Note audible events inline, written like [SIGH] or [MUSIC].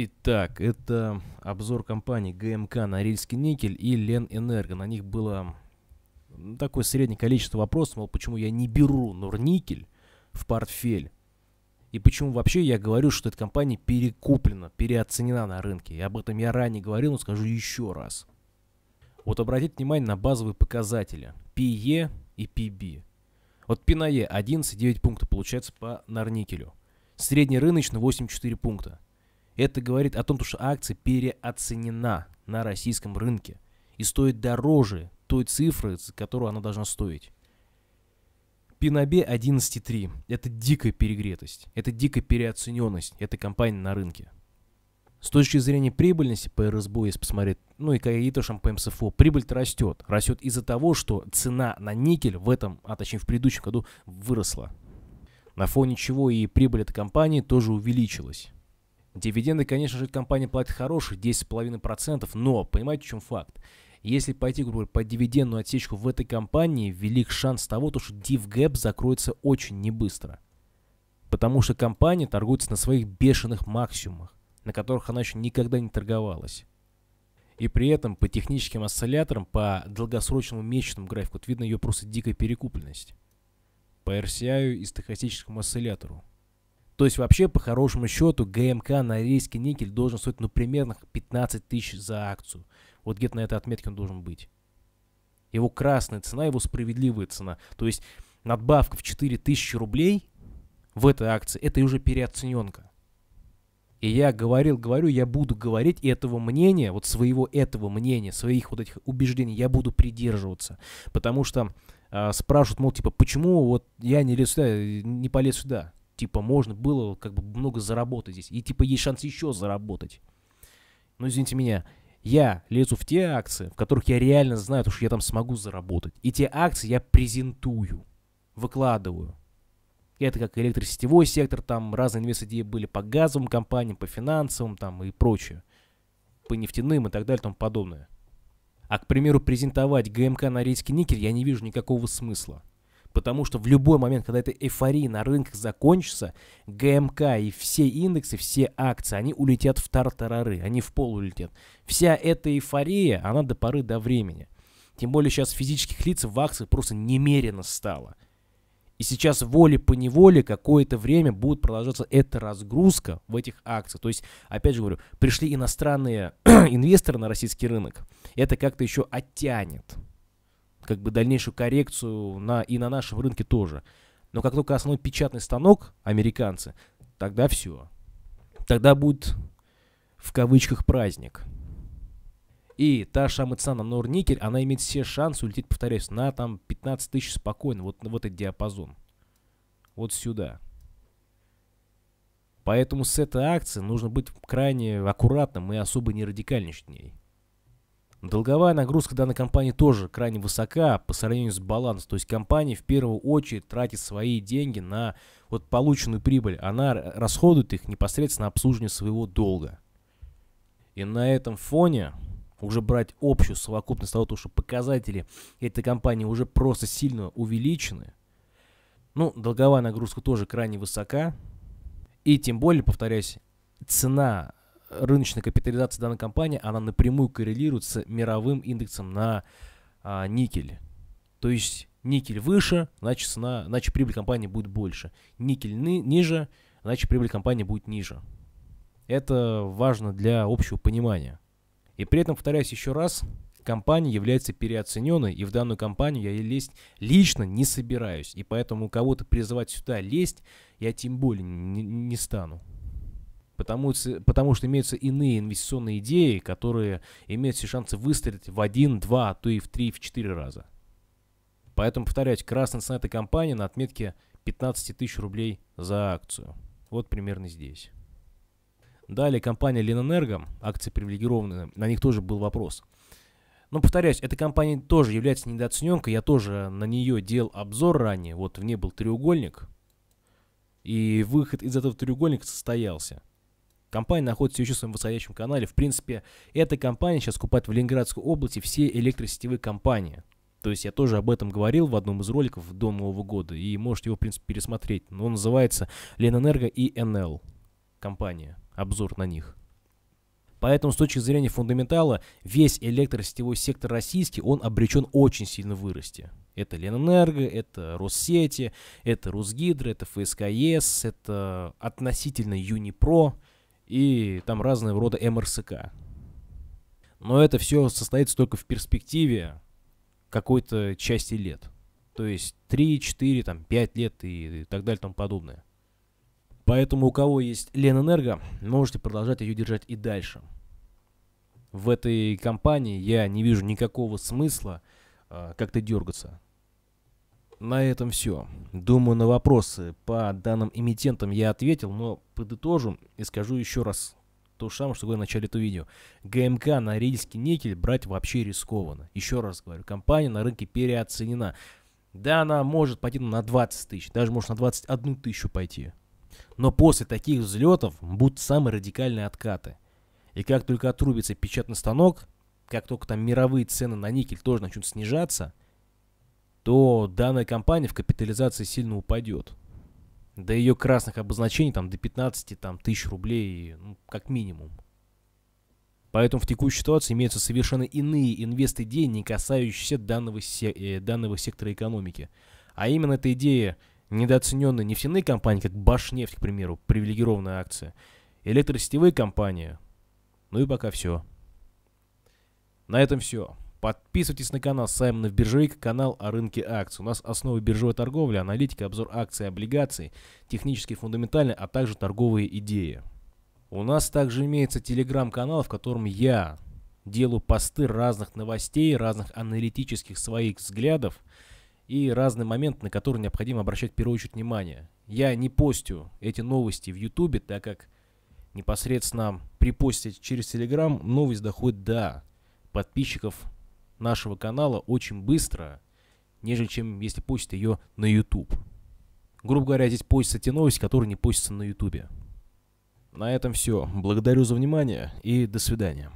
Итак, это обзор компаний ГМК Норильский никель и Ленэнерго. На них было такое среднее количество вопросов, мол, почему я не беру Норникель в портфель. И почему вообще я говорю, что эта компания перекуплена, переоценена на рынке. И об этом я ранее говорил, но скажу еще раз. Вот обратите внимание на базовые показатели. PE и PB. Вот PE 11,9 пункта получается по Норникелю. Средний рыночный 8,4 пункта. Это говорит о том, что акция переоценена на российском рынке и стоит дороже той цифры, которую она должна стоить. Пинобе 11.3. Это дикая перегретость, это дикая переоцененность этой компании на рынке. С точки зрения прибыльности по РСБУ, если посмотреть, ну и какие-то по МСФО, прибыль-то растет. Растет из-за того, что цена на никель в этом, а точнее в предыдущем году, выросла. На фоне чего и прибыль этой компании тоже увеличилась. Дивиденды, конечно же, компания платит хорошие, 10,5%, но понимаете, в чем факт? Если пойти, грубо говоря, по дивидендную отсечку в этой компании, велик шанс того, что DivGap закроется очень не быстро. Потому что компания торгуется на своих бешеных максимумах, на которых она еще никогда не торговалась. И при этом по техническим осцилляторам, по долгосрочному месячному графику, вот видно ее просто дикая перекупленность. По RCI и стохастическому осциллятору. То есть вообще по хорошему счету ГМК на рейский никель должен стоить ну примерно 15 тысяч за акцию. Вот где-то на этой отметке он должен быть. Его красная цена, его справедливая цена. То есть надбавка в 4000 рублей в этой акции, это уже переоцененка. И я говорил, говорю, я буду говорить, и этого мнения, вот своего этого мнения, своих вот этих убеждений я буду придерживаться. Потому что э, спрашивают, мол, типа, почему вот я не лез сюда, не полез сюда? типа можно было как бы много заработать здесь. И типа есть шанс еще заработать. Но извините меня, я лезу в те акции, в которых я реально знаю, что я там смогу заработать. И те акции я презентую, выкладываю. Это как электросетевой сектор, там разные инвестиции были по газовым компаниям, по финансовым там и прочее. По нефтяным и так далее тому подобное. А, к примеру, презентовать ГМК на рейске никель я не вижу никакого смысла потому что в любой момент, когда эта эйфория на рынках закончится, ГМК и все индексы, все акции, они улетят в тартарары, они в пол улетят. Вся эта эйфория, она до поры до времени. Тем более сейчас физических лиц в акциях просто немерено стало. И сейчас воле по неволе какое-то время будет продолжаться эта разгрузка в этих акциях. То есть, опять же говорю, пришли иностранные [CLEARS THROAT] инвесторы на российский рынок. Это как-то еще оттянет как бы дальнейшую коррекцию на, и на нашем рынке тоже. Но как только основной печатный станок, американцы, тогда все. Тогда будет в кавычках праздник. И та шамыцана Норникель, она имеет все шансы улететь, повторяюсь, на там 15 тысяч спокойно, вот, вот этот диапазон. Вот сюда. Поэтому с этой акцией нужно быть крайне аккуратным и особо не радикальничать в ней. Долговая нагрузка данной компании тоже крайне высока по сравнению с балансом. То есть компания в первую очередь тратит свои деньги на вот полученную прибыль. Она расходует их непосредственно на обслуживание своего долга. И на этом фоне уже брать общую совокупность того, что показатели этой компании уже просто сильно увеличены. Ну, долговая нагрузка тоже крайне высока. И тем более, повторяюсь, цена рыночная капитализация данной компании, она напрямую коррелирует с мировым индексом на а, никель. То есть никель выше, значит, цена, значит прибыль компании будет больше. Никель ни, ниже, значит прибыль компании будет ниже. Это важно для общего понимания. И при этом, повторяюсь еще раз, компания является переоцененной, и в данную компанию я лезть лично не собираюсь. И поэтому кого-то призывать сюда лезть я тем более не, не стану потому, потому что имеются иные инвестиционные идеи, которые имеют все шансы выстрелить в один, два, а то и в три, в четыре раза. Поэтому, повторяюсь, красная цена этой компании на отметке 15 тысяч рублей за акцию. Вот примерно здесь. Далее компания Ленэнерго, акции привилегированные, на них тоже был вопрос. Но, повторяюсь, эта компания тоже является недооцененкой. Я тоже на нее делал обзор ранее. Вот в ней был треугольник. И выход из этого треугольника состоялся. Компания находится еще в своем восходящем канале. В принципе, эта компания сейчас купает в Ленинградской области все электросетевые компании. То есть я тоже об этом говорил в одном из роликов до Нового года, и можете его, в принципе, пересмотреть. Но он называется «Ленэнерго и НЛ». Компания. Обзор на них. Поэтому с точки зрения фундаментала, весь электросетевой сектор российский, он обречен очень сильно вырасти. Это Ленэнерго, это Россети, это Росгидро, это ФСКЕС, это относительно Юнипро – и там разного рода МРСК. Но это все состоится только в перспективе какой-то части лет. То есть 3, 4, там, 5 лет и, и так далее и тому подобное. Поэтому у кого есть Ленэнерго, можете продолжать ее держать и дальше. В этой компании я не вижу никакого смысла э, как-то дергаться на этом все. Думаю, на вопросы по данным эмитентам я ответил, но подытожу и скажу еще раз то же самое, что говорил в начале этого видео. ГМК на рельский никель брать вообще рискованно. Еще раз говорю, компания на рынке переоценена. Да, она может пойти на 20 тысяч, даже может на 21 тысячу пойти. Но после таких взлетов будут самые радикальные откаты. И как только отрубится печатный станок, как только там мировые цены на никель тоже начнут снижаться – то данная компания в капитализации сильно упадет. До ее красных обозначений там до 15 там, тысяч рублей, ну, как минимум. Поэтому в текущей ситуации имеются совершенно иные инвест-идеи, не касающиеся данного, се- э, данного сектора экономики. А именно эта идея недооцененные нефтяные компании, как Башнефть, к примеру, привилегированная акция, электросетевые компании. Ну и пока все. На этом все. Подписывайтесь на канал Саймона Биржевик, канал о рынке акций. У нас основы биржевой торговли, аналитика, обзор акций и облигаций, технические фундаментальные, а также торговые идеи. У нас также имеется телеграм-канал, в котором я делаю посты разных новостей, разных аналитических своих взглядов и разные моменты, на которые необходимо обращать в первую очередь внимание. Я не постю эти новости в Ютубе, так как непосредственно припостить через Телеграм новость доходит до подписчиков нашего канала очень быстро, нежели чем если постить ее на YouTube. Грубо говоря, здесь постятся те новости, которые не постятся на YouTube. На этом все. Благодарю за внимание и до свидания.